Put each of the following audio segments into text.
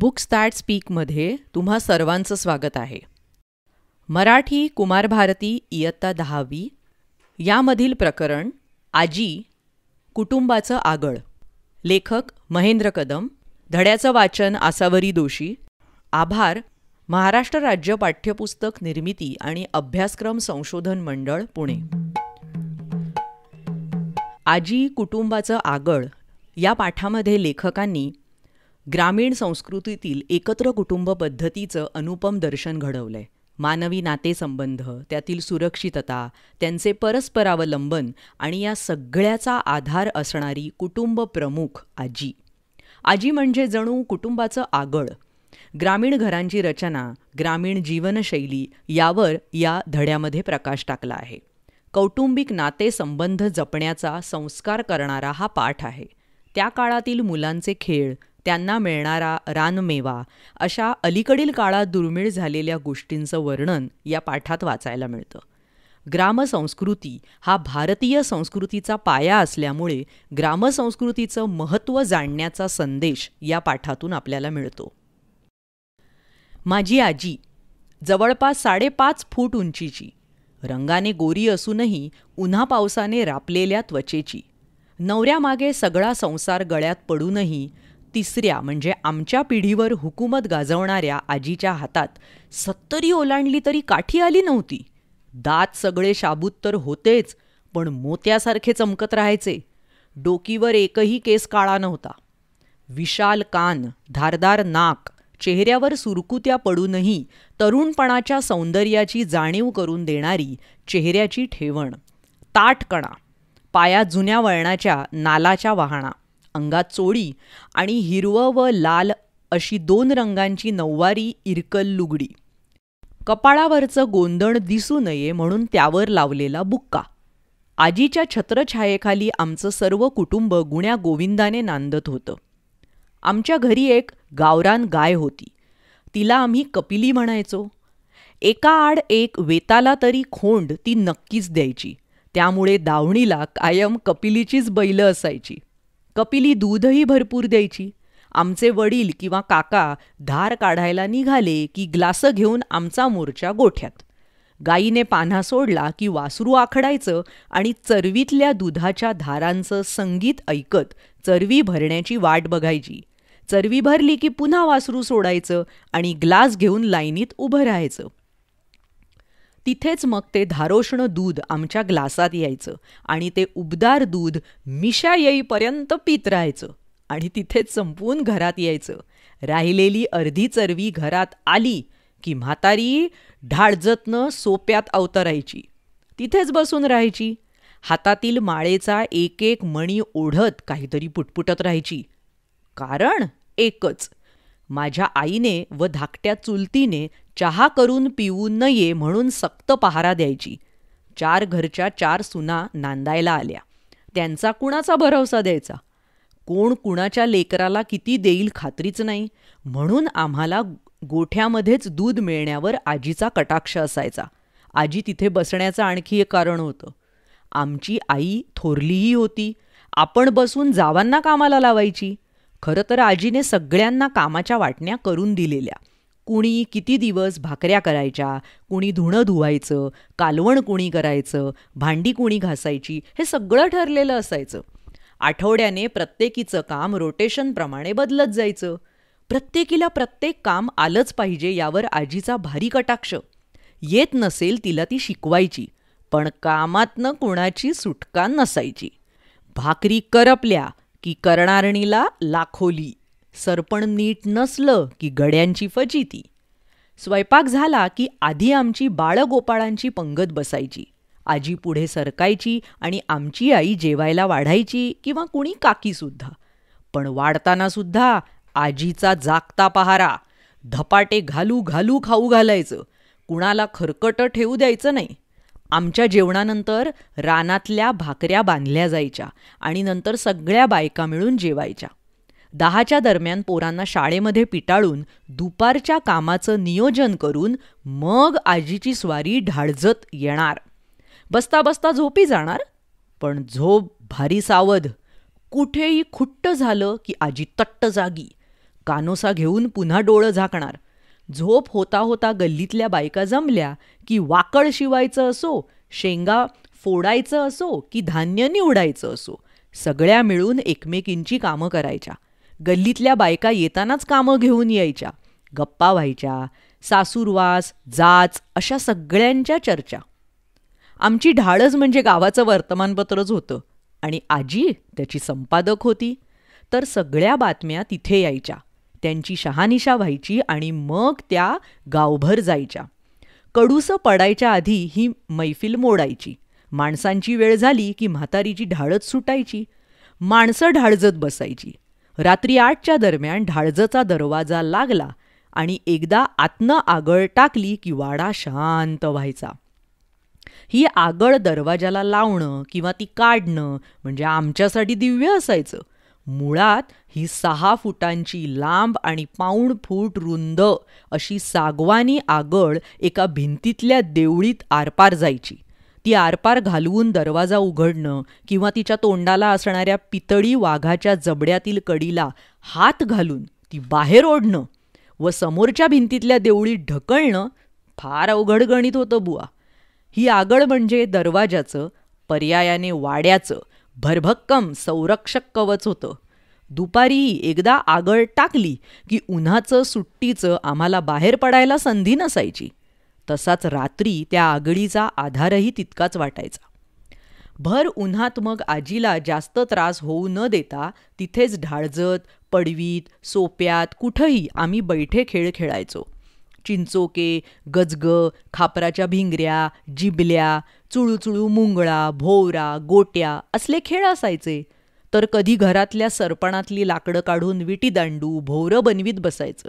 books that स्पीकमध्ये तुम्हा सर्वांचं स्वागत आहे मराठी कुमार भारती इयत्ता दहावी यामधील प्रकरण आजी कुटुंबाचं आगळ लेखक महेंद्र कदम धड्याचं वाचन आसावरी दोषी आभार महाराष्ट्र राज्य पाठ्यपुस्तक निर्मिती आणि अभ्यासक्रम संशोधन मंडळ पुणे आजी कुटुंबाचं आगळ या पाठामध्ये लेखकांनी ग्रामीण संस्कृतीतील एकत्र कुटुंब पद्धतीचं अनुपम दर्शन घडवलंय मानवी नातेसंबंध त्यातील सुरक्षितता त्यांचे परस्परावलंबन आणि या सगळ्याचा आधार असणारी कुटुंब प्रमुख आजी आजी म्हणजे जणू कुटुंबाचं आगळ ग्रामीण घरांची रचना ग्रामीण जीवनशैली यावर या धड्यामध्ये प्रकाश टाकला आहे कौटुंबिक नातेसंबंध जपण्याचा संस्कार करणारा हा पाठ आहे त्या काळातील मुलांचे खेळ त्यांना मिळणारा रानमेवा अशा अलीकडील काळात दुर्मिळ झालेल्या गोष्टींचं वर्णन या पाठात वाचायला मिळतं ग्रामसंस्कृती हा भारतीय संस्कृतीचा पाया असल्यामुळे ग्रामसंस्कृतीचं महत्त्व जाणण्याचा संदेश या पाठातून आपल्याला मिळतो माझी आजी जवळपास साडेपाच फूट उंचीची रंगाने गोरी असूनही उन्हा पावसाने रापलेल्या त्वचेची नवऱ्यामागे सगळा संसार गळ्यात पडूनही तिसऱ्या म्हणजे आमच्या पिढीवर हुकूमत गाजवणाऱ्या आजीच्या हातात सत्तरी ओलांडली तरी काठी आली नव्हती दात सगळे शाबूत तर होतेच पण मोत्यासारखे चमकत राहायचे डोकीवर एकही केस काळा नव्हता विशाल कान धारदार नाक चेहऱ्यावर सुरकुत्या पडूनही तरुणपणाच्या सौंदर्याची जाणीव करून देणारी चेहऱ्याची ठेवण ताटकणा पाया जुन्या वळणाच्या नालाच्या वाहणा अंगात चोळी आणि हिरवं व लाल अशी दोन रंगांची नऊवारी इरकल लुगडी कपाळावरचं गोंधण दिसू नये म्हणून त्यावर लावलेला बुक्का आजीच्या छत्रछायेखाली आमचं सर्व कुटुंब गुण्या गोविंदाने नांदत होतं आमच्या घरी एक गावरान गाय होती तिला आम्ही कपिली म्हणायचो एका आड एक वेताला तरी खोंड ती नक्कीच द्यायची त्यामुळे दावणीला कायम कपिलीचीच बैलं असायची कपिली दूधही भरपूर द्यायची आमचे वडील किंवा काका धार काढायला निघाले की ग्लासं घेऊन आमचा मोर्चा गोठ्यात गायीने पान्हा सोडला की वासरू आखडायचं आणि चरवीतल्या दुधाच्या धारांचं संगीत ऐकत चरवी भरण्याची वाट बघायची चरवी भरली की पुन्हा वासरू सोडायचं आणि ग्लास घेऊन लाईनीत उभं राहायचं तिथेच मग ते धारोष्ण दूध आमच्या ग्लासात यायचं आणि ते उबदार दूध मिशा येईपर्यंत पित राहायचं आणि तिथेच संपून घरात यायचं राहिलेली अर्धी चरवी घरात आली की म्हातारी ढाळजतनं सोप्यात अवतरायची तिथेच बसून राहायची हातातील माळेचा एक एक मणी ओढत काहीतरी पुटपुटत राहायची कारण एकच माझ्या आईने व धाकट्या चुलतीने चहा करून पिऊ नये म्हणून सक्त पहारा द्यायची चार घरच्या चार सुना नांदायला आल्या त्यांचा कुणाचा भरवसा द्यायचा कोण कुणाच्या लेकराला किती देईल खात्रीच नाही म्हणून आम्हाला गोठ्यामध्येच दूध मिळण्यावर आजीचा कटाक्ष असायचा आजी तिथे बसण्याचं आणखी एक कारण होतं आमची आई थोरलीही होती आपण बसून जावांना कामाला लावायची खरं तर आजीने सगळ्यांना कामाच्या वाटण्या करून दिलेल्या कुणी किती दिवस भाकऱ्या करायच्या कुणी धुणं धुवायचं कालवण कुणी करायचं भांडी कुणी घासायची हे सगळं ठरलेलं असायचं आठवड्याने प्रत्येकीचं काम रोटेशनप्रमाणे बदलत जायचं प्रत्येकीला प्रत्येक काम आलंच पाहिजे यावर आजीचा भारी कटाक्ष येत नसेल तिला ती शिकवायची पण कामातनं कुणाची सुटका नसायची भाकरी करपल्या की कर्णारणीला लाखोली सरपण नीट नसलं की गड्यांची फजिती स्वयंपाक झाला की आधी आमची बाळगोपाळांची पंगत बसायची आजी पुढे सरकायची आणि आमची आई जेवायला वाढायची किंवा कुणी काकीसुद्धा पण वाढताना सुद्धा आजीचा जागता पहारा धपाटे घालू घालू खाऊ घालायचं कुणाला खरकटं ठेवू द्यायचं नाही आमच्या जेवणानंतर रानातल्या भाकऱ्या बांधल्या जायच्या आणि नंतर सगळ्या बायका मिळून जेवायच्या दहाच्या दरम्यान पोरांना शाळेमध्ये पिटाळून दुपारच्या कामाचं नियोजन करून मग आजीची स्वारी ढाळजत येणार बसता बसता झोपी जाणार पण झोप भारी सावध कुठेही खुट्ट झालं की आजी तट्ट जागी कानोसा घेऊन पुन्हा डोळं झाकणार झोप होता होता गल्लीतल्या बायका जमल्या की वाकळ शिवायचं असो शेंगा फोडायचं असो की धान्य निवडायचं असो सगळ्या मिळून एकमेकींची कामं करायच्या गल्लीतल्या बायका येतानाच कामं घेऊन यायच्या गप्पा व्हायच्या सासूरवास जाच अशा सगळ्यांच्या चर्चा आमची ढाळच म्हणजे गावाचं वर्तमानपत्रच होतं आणि आजी त्याची संपादक होती तर सगळ्या बातम्या तिथे यायच्या त्यांची शहानिशा व्हायची आणि मग त्या गावभर जायच्या कडूसं पडायच्या आधी ही मैफिल मोडायची माणसांची वेळ झाली की म्हातारीची ढाळत सुटायची माणसं ढाळजत बसायची रात्री आठच्या दरम्यान ढाळजचा दरवाजा लागला आणि एकदा आतनं आगळ टाकली की वाडा शांत व्हायचा ही आगळ दरवाजाला लावणं किंवा ती काढणं म्हणजे आमच्यासाठी दिव्य असायचं मुळात ही सहा फुटांची लांब आणि पाऊण फूट रुंद अशी सागवानी आगळ एका भिंतीतल्या देवळीत आरपार जायची ती आरपार घालवून दरवाजा उघडणं किंवा तिच्या तोंडाला असणाऱ्या पितळी वाघाच्या जबड्यातील कडीला हात घालून ती बाहेर ओढणं व समोरच्या भिंतीतल्या देवळीत ढकलणं फार अवघड गणित होतं बुवा ही आगळ म्हणजे दरवाजाचं पर्यायाने वाड्याचं भरभक्कम संरक्षक कवच होतं दुपारीही एकदा आगळ टाकली की उन्हाचं सुट्टीचं आम्हाला बाहेर पडायला संधी नसायची तसाच रात्री त्या आगळीचा आधारही तितकाच वाटायचा भर उन्हात मग आजीला जास्त त्रास होऊ न देता तिथेच ढाळजत पडवीत सोप्यात कुठंही आम्ही बैठे खेळ खेळायचो चिंचोके गजग खापराच्या भिंगऱ्या जिबल्या चुळूचुळू मुंगळा भोवरा गोट्या असले खेळ असायचे तर कधी घरातल्या सरपणातली लाकडं काढून विटीदांडू भोवरं बनवीत बसायचं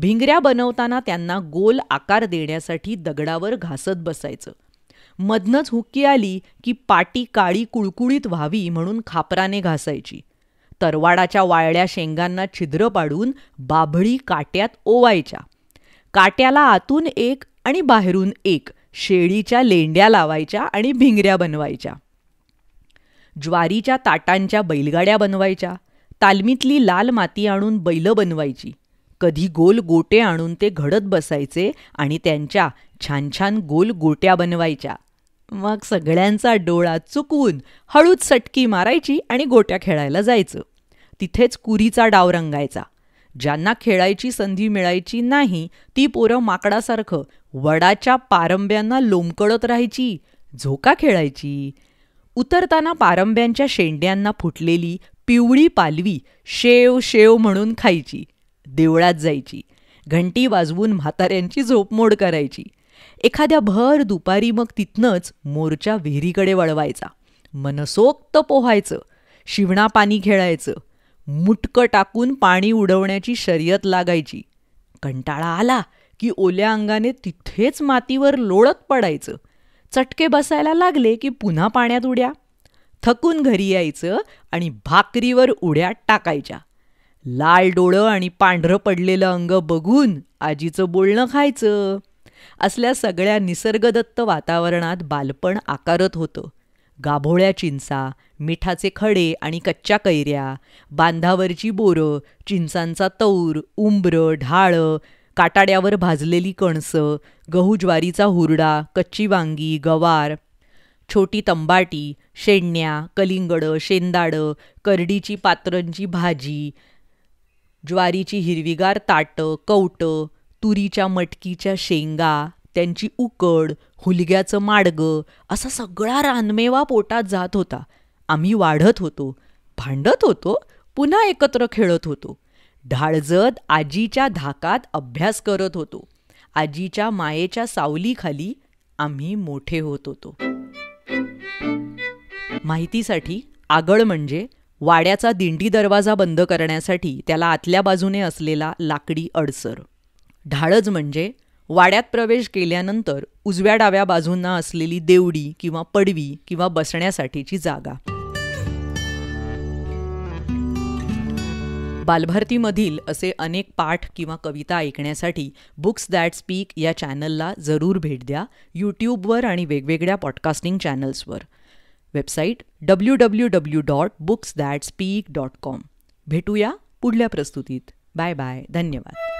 भिंगऱ्या बनवताना त्यांना गोल आकार देण्यासाठी दगडावर घासत बसायचं मधनंच हुक्की आली की पाटी काळी कुळकुळीत व्हावी म्हणून खापराने घासायची तरवाडाच्या वाळल्या शेंगांना छिद्र पाडून बाभळी काट्यात ओवायच्या काट्याला आतून एक आणि बाहेरून एक शेळीच्या लेंड्या लावायच्या आणि भिंगऱ्या बनवायच्या ज्वारीच्या ताटांच्या बैलगाड्या बनवायच्या तालमीतली लाल माती आणून बैलं बनवायची कधी गोल गोटे आणून ते घडत बसायचे आणि त्यांच्या छान छान गोल गोट्या बनवायच्या मग सगळ्यांचा डोळा चुकवून हळूच सटकी मारायची आणि गोट्या खेळायला जायचं तिथेच कुरीचा डाव रंगायचा ज्यांना खेळायची संधी मिळायची नाही ती पोरं माकडासारखं वडाच्या पारंब्यांना लोमकळत राहायची झोका खेळायची उतरताना पारंब्यांच्या शेंड्यांना फुटलेली पिवळी पालवी शेव शेव म्हणून खायची देवळात जायची घंटी वाजवून म्हाताऱ्यांची झोपमोड करायची एखाद्या भर दुपारी मग तिथनंच मोरच्या विहिरीकडे वळवायचा मनसोक्त पोहायचं शिवणा पाणी खेळायचं मुटकं टाकून पाणी उडवण्याची शर्यत लागायची कंटाळा आला की ओल्या अंगाने तिथेच मातीवर लोळत पडायचं चटके बसायला लागले की पुन्हा पाण्यात उड्या थकून घरी यायचं आणि भाकरीवर उड्या टाकायच्या लाल डोळं आणि पांढरं पडलेलं अंग बघून आजीचं बोलणं खायचं असल्या सगळ्या निसर्गदत्त वातावरणात बालपण आकारत होतं गाभोळ्या चिंचा मिठाचे खडे आणि कच्च्या कैऱ्या बांधावरची बोरं चिंचांचा तौर उंबरं ढाळं काटाड्यावर भाजलेली कणसं गहू ज्वारीचा हुरडा कच्ची वांगी गवार छोटी तंबाटी शेणण्या कलिंगडं शेंदाडं करडीची पात्रंची भाजी ज्वारीची हिरवीगार ताटं कवटं तुरीच्या मटकीच्या शेंगा त्यांची उकड हुलग्याचं माडगं असा सगळा रानमेवा पोटात जात होता आम्ही वाढत होतो भांडत होतो पुन्हा एकत्र खेळत होतो ढाळजत आजीच्या धाकात अभ्यास करत होतो आजीच्या मायेच्या सावलीखाली आम्ही मोठे होत होतो माहितीसाठी आगळ म्हणजे वाड्याचा दिंडी दरवाजा बंद करण्यासाठी त्याला आतल्या बाजूने असलेला लाकडी अडसर ढाळज म्हणजे वाड्यात प्रवेश केल्यानंतर उजव्या डाव्या बाजूंना असलेली देवडी किंवा पडवी किंवा बसण्यासाठीची जागा बालभारतीमधील असे अनेक पाठ किंवा कविता ऐकण्यासाठी बुक्स दॅट स्पीक या चॅनलला जरूर भेट द्या यूट्यूबवर आणि वेगवेगळ्या पॉडकास्टिंग चॅनल्सवर website W W W dot books that speak dot com भेटूया पुढल्या प्रस्तुतीत बाय बाय धन्यवाद